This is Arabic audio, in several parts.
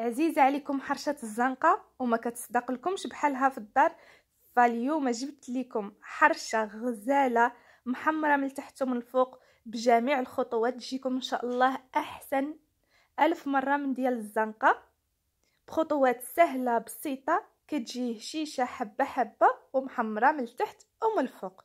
عزيزة عليكم حرشة الزنقة وما كتصدق لكمش بحالها في الدار فاليوم جبت لكم حرشة غزالة محمرة من تحت ومن الفوق بجميع الخطوات تجيكم ان شاء الله احسن الف مرة من ديال الزنقة بخطوات سهلة بسيطة كتجي هشيشة حبة حبة ومحمرة من التحت ومن الفوق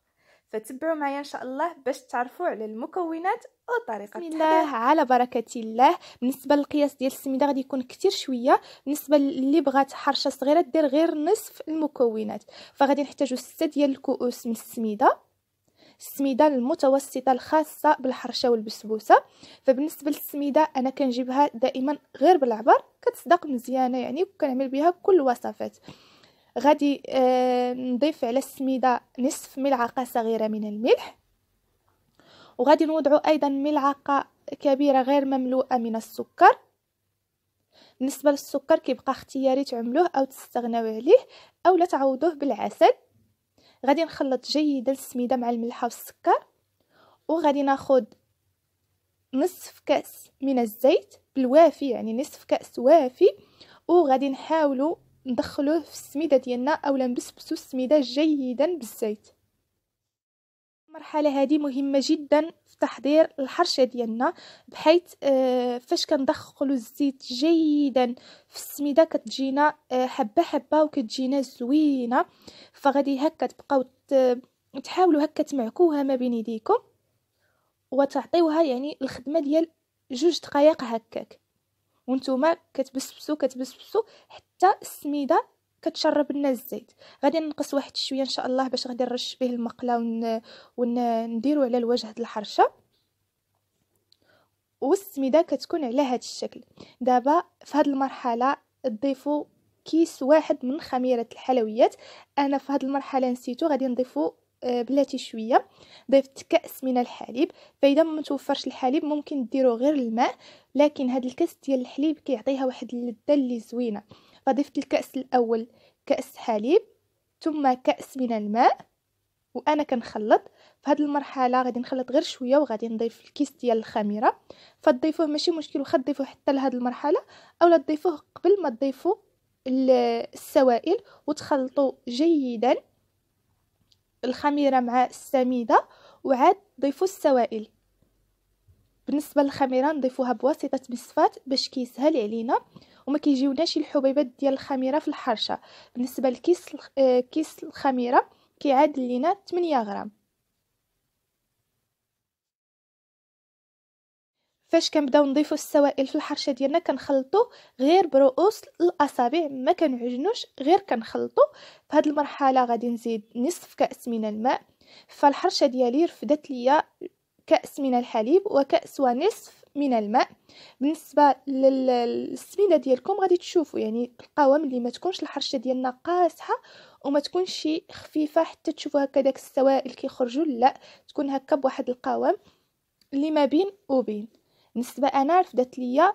فتبعوا معي ان شاء الله باش تعرفوا على المكونات وطريقه بسم الله على بركه الله بالنسبه للقياس ديال السميده غادي يكون كتير شويه بالنسبه اللي بغات حرشه صغيره دير غير نصف المكونات فغادي نحتاجوا 6 ديال الكؤوس من السميده السميده المتوسطه الخاصه بالحرشه والبسبوسه فبالنسبه للسميده انا كنجيبها دائما غير بالعبر كتصدق مزيانه يعني وكنعمل بها كل الوصفات غادي آه، نضيف على السميده نصف ملعقه صغيره من الملح وغادي نوضعوا ايضا ملعقه كبيره غير مملوءه من السكر بالنسبه للسكر كيبقى اختياري تعملوه او تستغناو عليه او لا تعوضوه بالعسل غادي نخلط جيدا السميده مع الملح والسكر وغادي ناخذ نصف كاس من الزيت بالوافي يعني نصف كاس وافي وغادي نحاولوا ندخلوه في السميده ديالنا اولا نبسبسو السميده جيدا بالزيت المرحله هذه مهمه جدا في تحضير الحرشه ديالنا بحيث آه فاش كندخلوا الزيت جيدا في السميده كتجينا آه حبه حبه وكتجينا زوينه فغادي هكا تبقاو تحاولوا هكا تمعكوها ما بين يديكم وتعطيوها يعني الخدمه ديال جوج دقائق هكاك وانتوما كتبسبسو كتبسبسو حتى السميده كتشرب لنا الزيت غادي ننقص واحد شويه ان شاء الله باش غادي نرش به المقله ونديرو على الوجه هاد الحرشه والسميده كتكون على هاد الشكل دابا في هاد المرحله تضيفوا كيس واحد من خميره الحلويات انا في هاد المرحله نسيتو غادي نضيفو آه، بلاتي شويه ضفت كاس من الحليب فاذا ما توفرش الحليب ممكن ديرو غير الماء لكن هذا الكاس ديال الحليب كيعطيها واحد اللذه اللي زوينه فضفت الكاس الاول كاس حليب ثم كاس من الماء وانا كنخلط في هذه المرحله غادي نخلط غير شويه وغادي نضيف الكيس ديال الخميره فضيفوه ماشي مشكل وخا تضيفوه حتى لهاد المرحله اولا تضيفوه قبل ما تضيفوا السوائل وتخلطوا جيدا الخميرة مع السميدة وعاد ضيفوا السوائل بالنسبة للخميرة نضيفوها بواسطة مصفات باش كيسهل علينا وما كيجيوناش الحبيبات ديال الخميرة في الحرشة بالنسبة لكيس آه، كيس الخميرة كيعادل لينا 8 غرام فاش كنبداو نضيفو السوائل في الحرشه ديالنا كنخلطو غير برؤوس الاصابع ما كنعجنوش غير كنخلطو في المرحله غادي نزيد نصف كاس من الماء فالحرشه ديالي رفدت ليا كاس من الحليب وكاس ونصف من الماء بالنسبه للسمينه ديالكم غادي تشوفوا يعني القوام اللي ما تكونش الحرشه ديالنا قاسحه وما تكونش خفيفه حتى تشوفوا هكا داك السوائل كيخرجوا لا تكون هكا بواحد القوام اللي ما بين وبين بالنسبة أنا رفدت ليا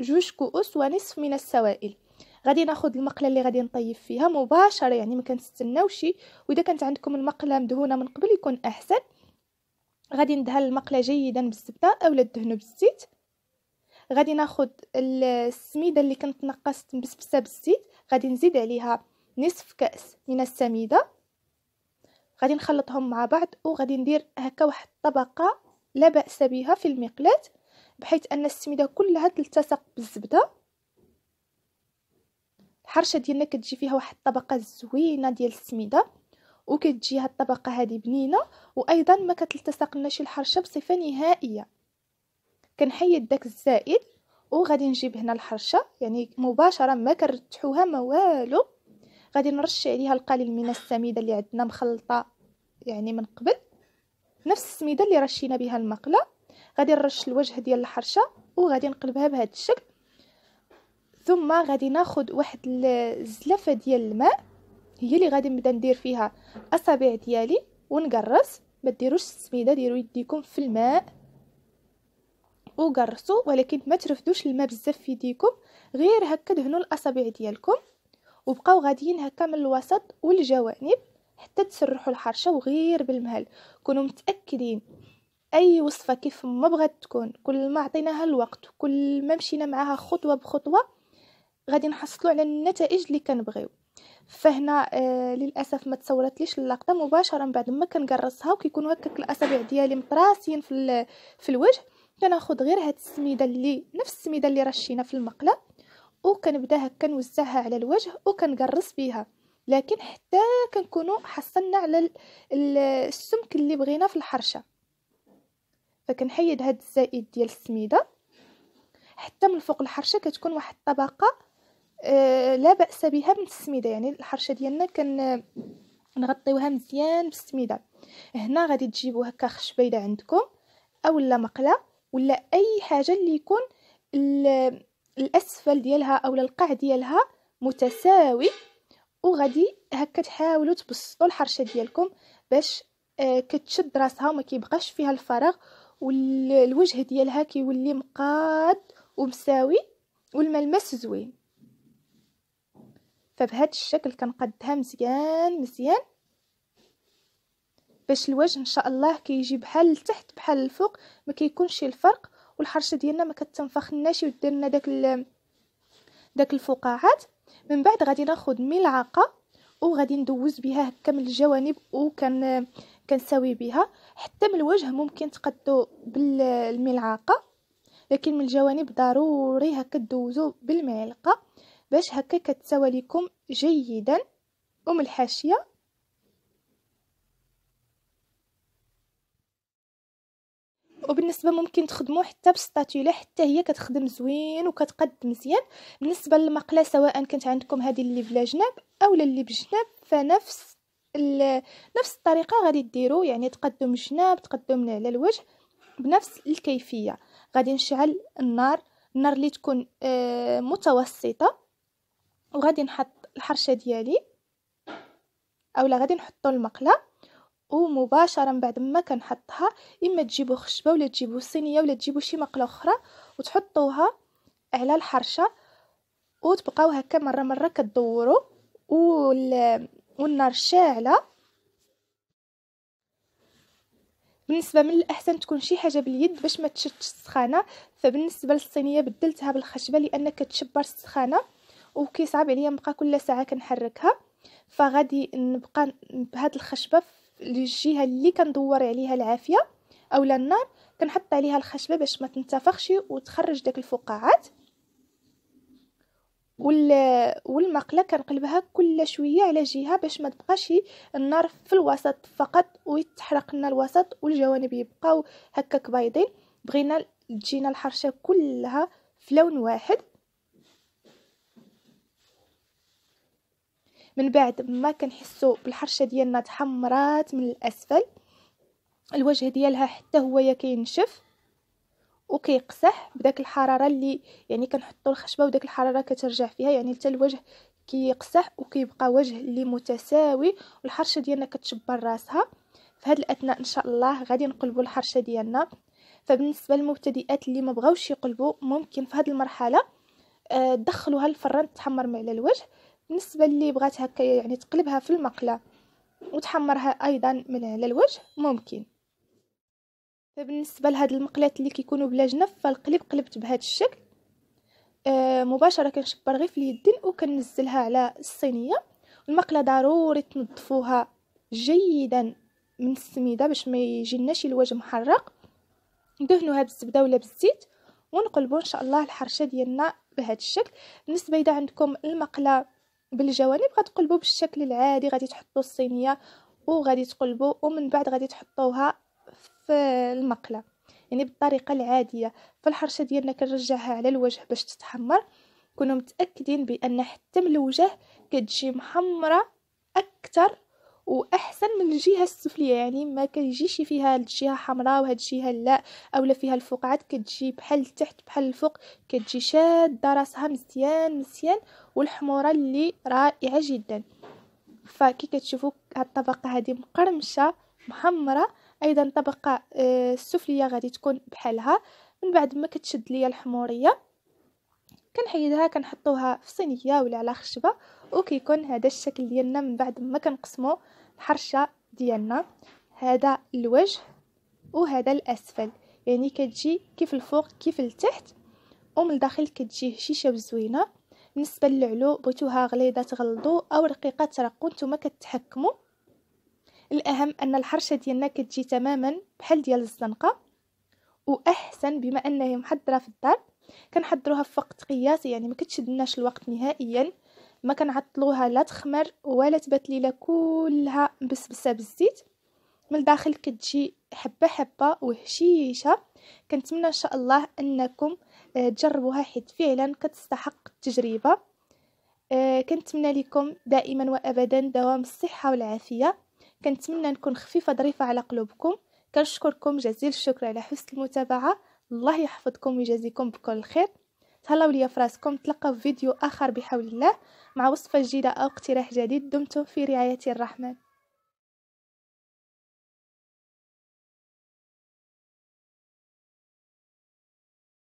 جوج كؤوس ونصف من السوائل غادي ناخذ المقله اللي غادي نطيب فيها مباشره يعني ما كنستناوش واذا كانت عندكم المقله مدهونه من قبل يكون احسن غادي ندهن المقله جيدا بالزبده اولا دهنوا بالزيت غادي ناخذ السميده اللي كنت نقصت مبسبسه بالزيت غادي نزيد عليها نصف كاس من السميده غادي نخلطهم مع بعض وغادي ندير هكا واحد الطبقه لا بأس بها في المقلاة بحيث أن السميدة كلها تلتصق بالزبدة الحرشة ديالنا كتجي فيها واحد الطبقة زوينة ديال السميدة وكتجي هاد الطبقة هذه بنينة وأيضا ما كتلتصقناش الحرشة بصفة نهائية كنحيد داك الزائد وغادي نجيب هنا الحرشة يعني مباشرة ما كنرتحوها ما والو غادي نرش عليها القليل من السميدة اللي عندنا مخلطة يعني من قبل نفس السميده اللي رشينا بها المقله غادي نرش الوجه ديال الحرشه وغادي نقلبها بهذا الشكل ثم غادي ناخد واحد الزلفه ديال الماء هي اللي غادي نبدا ندير فيها الاصابع ديالي ونقرص ما ديروش السميده ديروا يديكم في الماء وقرصوا ولكن ما ترفدوش الماء بزاف في يديكم غير هكا دهنوا الاصابع ديالكم وبقاو غاديين هكا من الوسط والجوانب حتى تسرحوا الحرشه وغير بالمهل كونوا متاكدين اي وصفه كيف ما بغات تكون كل ما عطيناها الوقت كل ما مشينا معاها خطوه بخطوه غادي نحصلوا على النتائج اللي كنبغيو فهنا آه للاسف ما ليش اللقطه مباشره بعد ما كنقرصها وكيكونوا هكاك الاصابع ديالي مطراسين في في الوجه كناخد غير هاد السميده اللي نفس السميده اللي رشينا في المقله وكنبدا هكا نوزعها على الوجه وكنقرص بيها لكن حتى كنكونوا حصلنا على السمك اللي بغينا في الحرشه فكنحيد هاد الزائد ديال السميده حتى من فوق الحرشه كتكون واحد الطبقه آه، لا باس بها من السميده يعني الحرشه ديالنا كن نغطيوها مزيان بالسميده هنا غادي تجيبوا هكا خشبه عندكم اولا مقله ولا اي حاجه اللي يكون الاسفل ديالها اولا القاع ديالها متساوي وغادي هكا تحاولوا تبسطوا الحرشه ديالكم باش آه، كتشد راسها وما كيبقاش فيها الفراغ والوجه ديالها كيولي مقاد ومساوي والملمس زوين فبهذا الشكل كنقدها مزيان مزيان باش الوجه ان شاء الله كيجي بحال التحت بحال الفوق ما كيكونش الفرق والحرشه ديالنا ما كتنفخناش ودير لنا داك داك الفقاعات من بعد غادي ناخذ ملعقه وغادي ندوز بها هكا من الجوانب وكن كنساوي بها حتى من الوجه ممكن تقدو بالملعقه لكن من الجوانب ضروري هكا دوزو بالمعلقه باش هكا كتساوى لكم جيدا ومن الحاشيه وبالنسبه ممكن تخدمو حتى بالستاتيولا حتى هي كتخدم زوين وكتقد مزيان بالنسبه للمقله سواء كانت عندكم هذه اللي بلا جناب اولا اللي بجناب فنفس نفس الطريقه غادي ديروا يعني تقدم جناب تقدم من على الوجه بنفس الكيفيه غادي نشعل النار النار اللي تكون آه متوسطه وغادي نحط الحرشه ديالي اولا غادي نحطو المقله ومباشرة من بعد ما كنحطها اما تجيبوا خشبه ولا تجيبوا صينيه ولا تجيبوا شي مقله اخرى وتحطوها على الحرشه وتبقاو هكا مره مره كدوروا وال... والنار شاعله بالنسبه من الاحسن تكون شي حاجه باليد باش ما تشتش السخانه فبالنسبه للصينيه بدلتها بالخشبه لان كتشبر السخانه وكيصعب عليا نبقى كل ساعه كنحركها فغادي نبقى بهاد الخشبه الجهه اللي كندور عليها العافيه اولا النار كنحط عليها الخشبه باش ما تنتفخش وتخرج داك الفقاعات وال والمقله كنقلبها كل شويه على جهه باش ما تبقاش النار في الوسط فقط ويتحرق لنا الوسط والجوانب يبقاو هكاك بيضين بغينا تجينا الحرشه كلها في لون واحد من بعد ما كنحسو بالحرشه ديالنا تحمرات من الاسفل الوجه ديالها حتى هو كينشف وكيقصح بداك الحراره اللي يعني كنحطو الخشبه وداك الحراره كترجع فيها يعني حتى الوجه كيقصح وكيبقى وجه اللي متساوي والحرشه ديالنا كتشبر راسها في هذا الاثناء ان شاء الله غادي نقلبوا الحرشه ديالنا فبالنسبه للمبتدئات اللي ما بغاوش يقلبوا ممكن في هاد المرحله آه، دخلوها الفران تحمر على الوجه بالنسبه اللي بغات هكا يعني تقلبها في المقله وتحمرها ايضا من على الوجه ممكن فبالنسبه لهاد المقلات اللي كيكونوا بلا جنب فالقلب قلبت بهذا الشكل آه مباشره كنشبر غير في اليدين وكنزلها على الصينيه المقله ضروري تنظفوها جيدا من السميده باش ما يجيناش الوجه محرق ندهنوها بالزبده ولا بالزيت ونقلبوا ان شاء الله الحرشه ديالنا بهذا الشكل بالنسبه اذا عندكم المقله بالجوانب غتقلبوا بالشكل العادي غادي تحطوا الصينيه وغادي تقلبوا ومن بعد غادي تحطوها في المقله يعني بالطريقه العاديه فالحرشه ديالنا كنرجعها على الوجه باش تتحمر كونوا متاكدين بان حتى من الوجه كتجي محمره اكثر واحسن من الجهه السفليه يعني ما كيجيش فيها الجهه حمراء وهاد الجهه لا اولا فيها الفقعات كتجي بحال التحت بحال الفوق كتجي شاده راسها مزيان مزيان والحموره اللي رائعه جدا فكي كتشوفوا هاد الطبقه هذه مقرمشه محمره ايضا الطبقه آه، السفليه غادي تكون بحالها من بعد ما كتشد ليا الحموريه كنحيدها كنحطوها في صينيه ولا على خشبه وكيكون هذا الشكل ديالنا من بعد ما كنقسمو الحرشه ديالنا هذا الوجه وهذا الاسفل يعني كتجي كيف الفوق كيف لتحت ومن الداخل كتجي هشيشه وزوينه بالنسبه للعلو بغيتوها غليظه تغلضوا او رقيقه ترقوا نتوما كتحكموا الاهم ان الحرشه ديالنا كتجي تماما بحال ديال الزنقه واحسن بما انها محضره في الدار كنحضروها في وقت قياسي يعني ما كتشدناش الوقت نهائيا ما كنعطلوها لا تخمر ولا تبات كلها مبسبسه بالزيت من الداخل كتجي حبه حبه وهشيشه كنتمنى ان شاء الله انكم آه، تجربوها حيت فعلا كتستحق التجربه آه، كنتمنى لكم دائما وابدا دوام الصحه والعافيه كنتمنى نكون خفيفه ظريفه على قلوبكم كنشكركم جزيل الشكر على حسن المتابعه الله يحفظكم ويجازيكم بكل خير تهلاو ليا فراسكم تلقاو فيديو اخر بحول الله مع وصفه جديده او اقتراح جديد دمتم في رعايه الرحمن